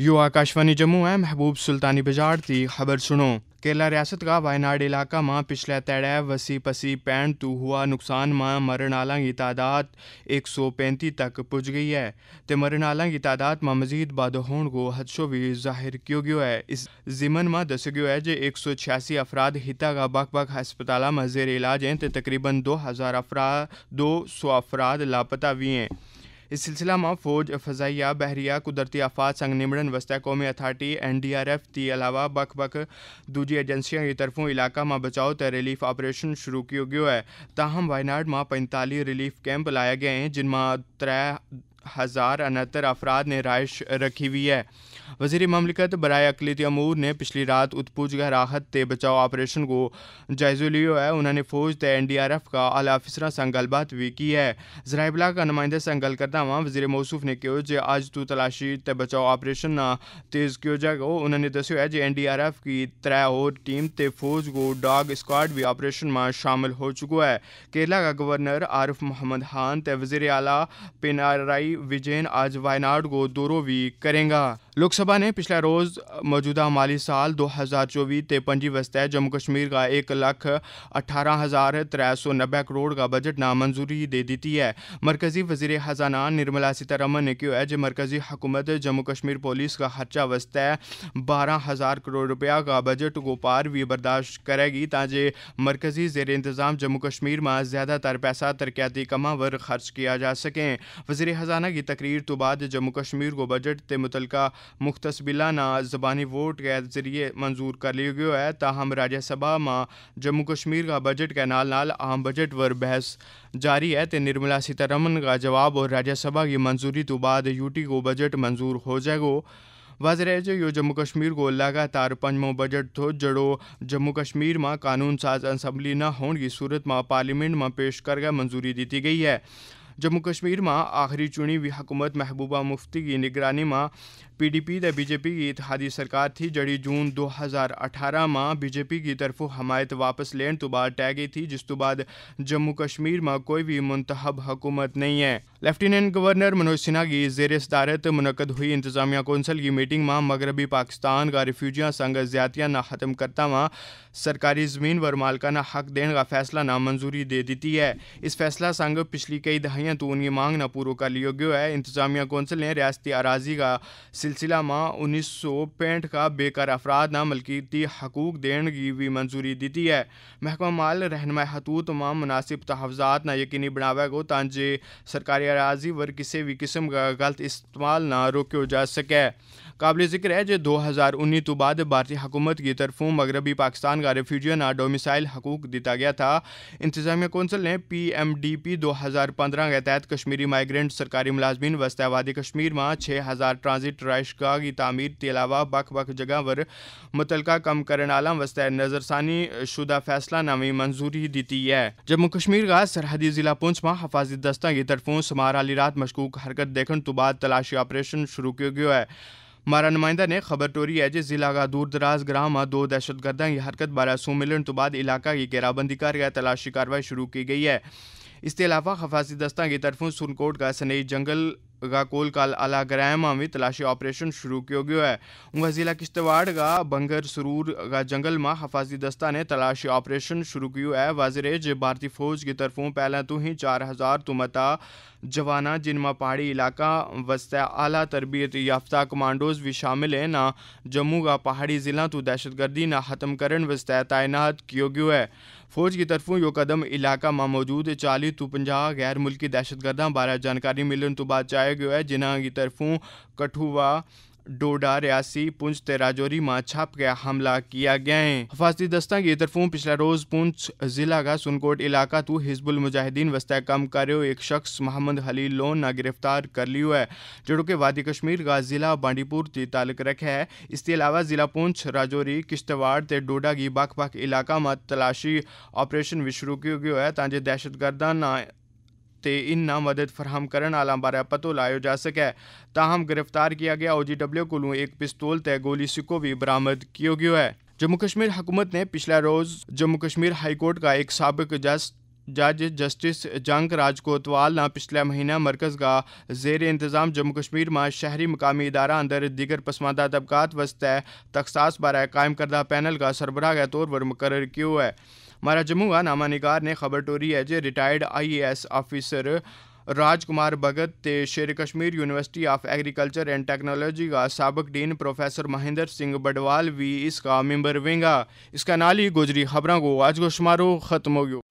यो आकाशवाणी जम्मू है महबूब सुल्तानी बाजार की खबर सुनो केरला रियासत का वायनाड इलाका में पिछले तेड़े वसी पसी पैण तू हुआ नुकसान में मरण आलों की तादाद एक सौ पैंती तक पुज गई है ते मरण आलों की तादाद में मजीद होने को हदशो भी जाहिर किया गया है इस जिमन मां दस गया है जे एक सौ छियासी अफराद हिता का बख बख हस्पताल में जेर इलाज हैं ते तकरीबन दो हज़ार अफरा दो सौ अफराद लापता भी हैं इस सिलसिला में फौज फजाइया बहरिया कुदरती आफात संग निमड़न वस्ते कौमी authority N D R F की अलावा बख बख दूजी एजेंसियों की तरफों इलाका में बचाओ त रिलीफ ऑपरेशन शुरू किया गया है ताहम वायनाड में पैंताली रिलीफ कैंप लाया गए हैं जिनमें त्रै हज़ार उनहत्तर अफराद ने रहायश रखी हुई है वजीर ममलिकत बर अकली अमूर ने पिछली रात उत्पूज गह राहत ते बचाओ ऑपरेशन को जायजा लियो है उन्होंने फौज ते एन डी आर एफ का आला अफिसर से गलबात भी की है बला का नुमाइंदे से गल करता हुआ वजीर मौसूफ ने कहो जो अज तू तलाशी ते बचाओ ऑपरेशन ना तेज़ किया जाएगा उन्होंने दस्यो है जो एन डी आर एफ की त्रै होर टीम ते फौज को डॉग स्क्वाड भी ऑपरेशन में शामिल हो चुका है केरला का गवर्नर आरिफ मोहम्मद खान ते वजीर आला पिनाराई विजयन आज वायनाड को दौरों भी करेगा लोकसभा ने पिछले रोज मौजूदा माली साल दो हज़ार चौबीस ते पंजी वस्ते जम्मू कश्मीर का एक लख अठारह हज़ार त्रै सौ नब्बे करोड़ का बजट ना मंजूरी दे दी है मरकजी वजीर खजाना निर्मला सीतारमन ने कहा है जो मरकजी हुकूमत जम्मू कश्मीर पुलिस का खर्चा वस्ते बारह हज़ार करोड़ रुपया का बजट को पार भी बर्दाश्त करेगी ताजे मरकजी जेर इंतज़ाम जम्मू कश्मीर में ज़्यादातर पैसा तरक्याती कमां पर खर्च किया जा सके वजीर खजाना रोज़ाना की तकरीर तो बाद जम्मू कश्मीर को बजट के मुतलका मुख्तस बिलाना जबानी वोट के जरिए मंजूर कर लिया गया है ताहम राज्यसभा में जम्मू कश्मीर का बजट के नाल नाल आम बजट पर बहस जारी है तो निर्मला सीतारमन का जवाब और राज्यसभा की मंजूरी तो बाद यूटी को बजट मंजूर हो जाएगा वाजर है जो जम्मू कश्मीर को लगातार पंजो बजट थो तो जड़ो जम्मू कश्मीर में कानून साज असम्बली न होने की सूरत में पार्लियामेंट में पेश करके मंजूरी दी गई है जम्मू कश्मीर में आखिरी चुनी हुई हुकूमत महबूबा मुफ्ती की निगरानी में पीडीपी द बीजेपी की इतिहादी सरकार थी जड़ी जून 2018 में बीजेपी की तरफों हमायत वापस लेने तो बाद टह गई थी जिस तो बाद जम्मू कश्मीर में कोई भी मुंतब हुकूमत नहीं है लेफ्टिनेंट गवर्नर मनोज सिन्हा की जेर सदारत मुनद हुई इंतजामिया कौंसिल की मीटिंग में मगरबी पाकिस्तान का रिफ्यूजिया संग ज्यादतियाँ ना ख़त्म करता हुआ सरकारी ज़मीन पर मालकाना हक देने का फैसला ना मंजूरी दे दी है इस फैसला संग पिछली कई दहाइयों तो उनकी मांग ना पूरा कर लियो गयो है इंतजामिया कौंसिल ने रियाती अराजी का सिलसिला माह उन्नीस सौ पैंठ का बेकार अफराद न मलकीती हकूक देने की भी मंजूरी दी है महकमा माल रहनम हतूत मां मुनासिब तहफात ना यकीनी बनावेगो तांजे सरकारी अराजी वर किसी भी किस्म का गलत इस्तेमाल ना रोको जा सके काबिल जिक्र है जो दो हज़ार उन्नीस तो बाद भारतीय हुकूमत की तरफों मगरबी पाकिस्तान का रेफ्यूजियों ना डोमिसाइल हकूक दिता गया था इंतजामिया कौंसिल ने पी एम डी पी दो हज़ार पंद्रह के तहत कश्मीरी माइग्रेंट सरकारी मुलाजमीन वस्त आबादी कश्मीर में छः हज़ार ट्रांजिट रहायशगाह की तमीर के अलावा बख बख जगह पर ਮੁਤਲਕਾ कम करने ਆਲਾ ਵਾਸਤੇ नजरसानी शुदा फैसला नवी मंजूरी दी है जम्मू कश्मीर का सरहदी जिला पुंछ में हफाजती दस्तों की तरफों समार आली रात मशकूक हरकत देखने तो बाद तलाशी ऑपरेशन शुरू किया गया है मारा नुमाइंदा ने खबर टोरी है जे जिला का दूर दराज ग्राम में दो दहशतगर्दा की हरकत बारे सू मिलने तो बाद इलाका की घेराबंदी कर तलाशी कार्रवाई शुरू की गई है इसके अलावा खफासी दस्तों की तरफों सुनकोट का सनेई जंगल कोल काल अला ग्रह में तलाशी ऑपरेशन शुरू किया गया है वह जिला किश्तवाड़ का बंगर सरूर का जंगल में हफाजी दस्ता ने तलाशी ऑपरेशन शुरू किया है वाजरे जो भारतीय फौज की तरफों पहले तो ही चार हज़ार तो मता जवाना जिनमा पहाड़ी इलाका वस्ते आला तरबियत याफ्ता कमांडोज भी शामिल है ना जम्मू का पहाड़ी जिला तो दहशतगर्दी ना खत्म करने वस्ते तैनात किया गया है फौज की तरफों यो कदम इलाका में मौजूद चाली तो पंजाह गैर मुल्की दहशतगर्दा बारे जानकारी मिलने तो बाद चाया गया है जिन्हों की तरफों कठुआ डोडा रियासी पुंछ ते राजौरी में छापा हमला किया गया है हफाजती दस्ता की तरफों पिछला रोज पुंछ जिला का सुनकोट इलाका तू हिजबुल मुजाहिदीन वस्ते कम कर एक शख्स मोहम्मद हली लोन ना गिरफ्तार कर लियो है जो कि वादी कश्मीर का जिला बांडीपुर से ताल्लुक रखे है इसके अलावा जिला पुंछ राजौरी किश्तवाड़ ते डोडा की बख बख इलाका में तलाशी ऑपरेशन भी शुरू किया गया है ताकि दहशतगर्दा તે ઇના મદદ ફરહમ કરન આલા બારે પતલ લાયો જા સકે તાહમ ગિરફતાર કિયા ગયા ઓજીડબલુ કુલુ એક પિસ્તોલ તે ગોલી સિકો ભી બરામદ કિયો ગ્યો હે જો જમ્મુ કાશ્મીર હકુમત ને પિછલા રોજ જમ્મુ કાશ્મીર હાઈકોર્ટ કા એક સાબક જસ્ટ जज जस्टिस जंग राज कोतवाल ने पिछले महीना मरकज़ का जेर इंतज़ाम जम्मू कश्मीर में शहरी मकामी इदारा अंदर दिगर पसमानदा तबकात वस्ते तखसास बारे कायम करदा पैनल का सरबराह के तौर पर मुकर किया है मारा जम्मू का नामा निगार ने खबर टोरी है जे retired I A S officer Rajkumar Bhagat ते Sher Kashmir university of agriculture and technology का सबक डीन प्रोफेसर महेंद्र सिंह बडवाल भी इसका मेंबर वेंगा इसका नाली गुजरी गोजरी खबरों को आज को शुमारो खत्म हो गयो